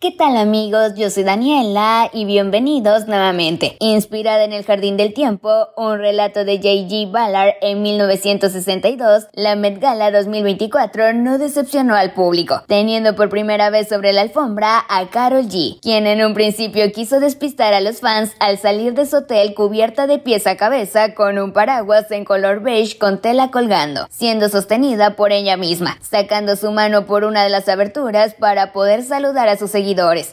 ¿Qué tal amigos? Yo soy Daniela y bienvenidos nuevamente. Inspirada en El Jardín del Tiempo, un relato de J.G. Ballard en 1962, la Met Gala 2024 no decepcionó al público, teniendo por primera vez sobre la alfombra a Carol G, quien en un principio quiso despistar a los fans al salir de su hotel cubierta de pies a cabeza con un paraguas en color beige con tela colgando, siendo sostenida por ella misma, sacando su mano por una de las aberturas para poder saludar a sus seguidores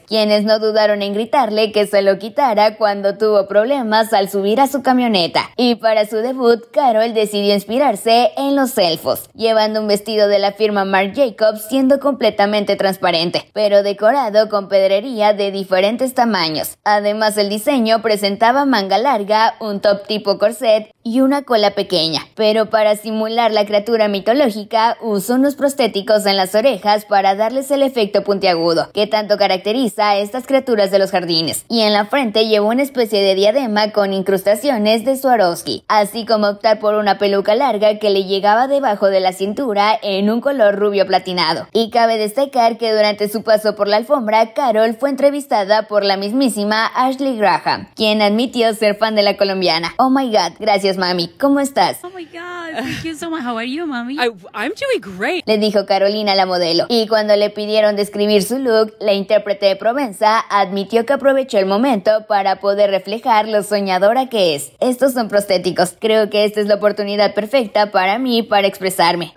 quienes no dudaron en gritarle que se lo quitara cuando tuvo problemas al subir a su camioneta. Y para su debut, Carol decidió inspirarse en los elfos, llevando un vestido de la firma Marc Jacobs siendo completamente transparente, pero decorado con pedrería de diferentes tamaños. Además, el diseño presentaba manga larga, un top tipo corset y una cola pequeña, pero para simular la criatura mitológica usó unos prostéticos en las orejas para darles el efecto puntiagudo, que tanto caracteriza a estas criaturas de los jardines, y en la frente lleva una especie de diadema con incrustaciones de Swarovski, así como optar por una peluca larga que le llegaba debajo de la cintura en un color rubio platinado. Y cabe destacar que durante su paso por la alfombra, Carol fue entrevistada por la mismísima Ashley Graham, quien admitió ser fan de la colombiana. Oh my god, gracias mami, ¿cómo estás? Oh my god, thank so much. How are you, mami? I'm doing great. Le dijo Carolina la modelo. Y cuando le pidieron describir su look, la intérprete de Provenza admitió que aprovechó el momento para poder reflejar lo soñadora que es. Estos son prostéticos. Creo que esta es la oportunidad perfecta para mí para expresarme.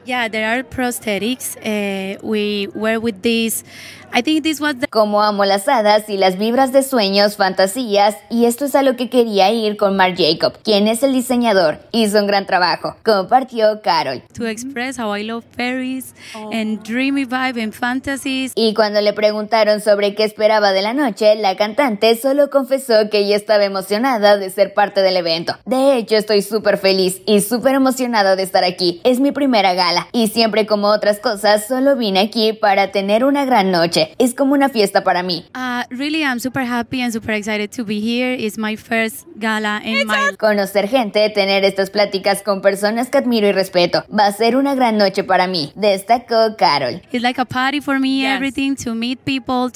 Eh, we were with Como amo las hadas y las vibras de sueños, fantasías, y esto es a lo que quería ir con Mark Jacob, quien es el diseñador. Hizo un gran trabajo, compartió Carol. To express love fairies and dreamy vibe fantasies. Y cuando le preguntaron sobre sobre qué esperaba de la noche, la cantante solo confesó que ella estaba emocionada de ser parte del evento. De hecho, estoy súper feliz y súper emocionada de estar aquí. Es mi primera gala y siempre como otras cosas, solo vine aquí para tener una gran noche. Es como una fiesta para mí. Ah, really, I'm super happy and super excited to be here. It's my first gala Conocer gente, tener estas pláticas con personas que admiro y respeto. Va a ser una gran noche para mí, destacó Carol. It's like a party for me, everything, to meet people,